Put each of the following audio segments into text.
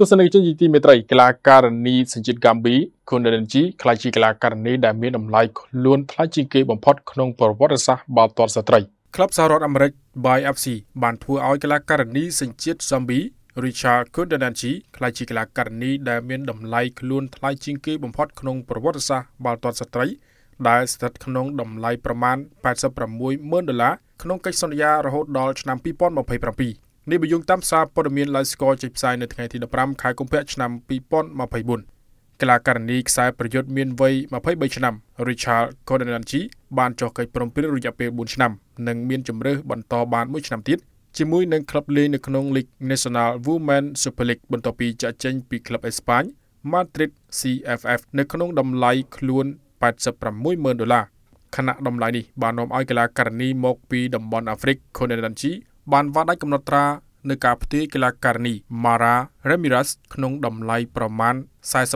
ទស្សនិកជនជាទីមេត្រីកីឡាករនីសញ្ជាតិកម្ពុជាខុនដិនជីខ្លាចជាកីឡាករនីដែលមានតម្លៃខ្លួនថ្លៃជាងគេបំផុតក្នុងប្រវត្តិសាស្ត្របាល់ទាត់ស្ត្រីក្លឹបសហរដ្ឋអាមេរិក BFC បានធ្វើឲ្យកីឡាករនីសញ្ជាតិហ្សំប៊ី Richard Kundananchi ខ្លាចជាកីឡាករនីដែលមានតម្លៃខ្លួនថ្លៃជាងគេបំផុតក្នុងប្រវត្តិសាស្ត្របាល់ទាត់ស្ត្រីដែលស្ថិតក្នុងតម្លៃប្រមាណ86,000ដុល្លារក្នុងកិច្ចសន្យារហូតដល់ឆ្នាំ2027នេះបញ្យងតាមសារព័ត៌មាន Live Score ចេញផ្សាយនៅថ្ងៃទី15ខែកុម្ភៈឆ្នាំ2024កីឡាករនីខ្សែប្រយុទ្ធមានវ័យ23ឆ្នាំ Richard Codananchi បានចុះកិច្ចព្រមព្រៀងរយៈពេល4ឆ្នាំនិងមានជម្រើសបន្តបាន1ឆ្នាំទៀតជាមួយនឹងក្លឹបលេងនៅក្នុង League National Women Super League បន្ទាប់ពីចាក់ចេញពីក្លឹបអេស្ប៉ាញ Madrid CFF នៅក្នុងតម្លៃខ្លួន86,000ដុល្លារខណៈតម្លៃនេះបាននាំឲ្យកីឡាករនីមកពីតំបន់អាហ្វ្រិក Codananchi បានវត្តដាច់កំណត់ត្រានៅការផ្ទេរកីឡាករនេះ Mara Ramirez ក្នុងតម្លៃប្រមាណ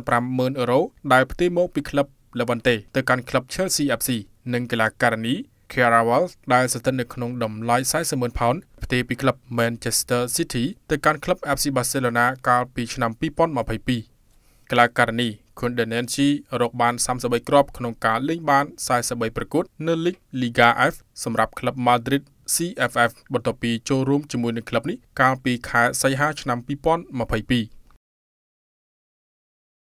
450,000អឺរ៉ូដែលផ្ទេរមកពីក្លឹប Levante ទៅកាន់ក្លឹប Chelsea FC និងកីឡាករនេះ Caravals ដែលស្ថិតនៅក្នុងតម្លៃ40,000ផោនផ្ទេរពីក្លឹប Manchester City ទៅកាន់ក្លឹប FC Barcelona កាលពីឆ្នាំ2022កីឡាករនី Kundanenchi រកបាន33គ្រាប់ក្នុងការលេងបាន43ប្រកួតនៅលីក Liga F សម្រាប់ក្លឹប Madrid CFF បន្ទាប់ពីចូលរួមជាមួយនឹងក្លឹបនេះកាលពីខែសីហាឆ្នាំ2022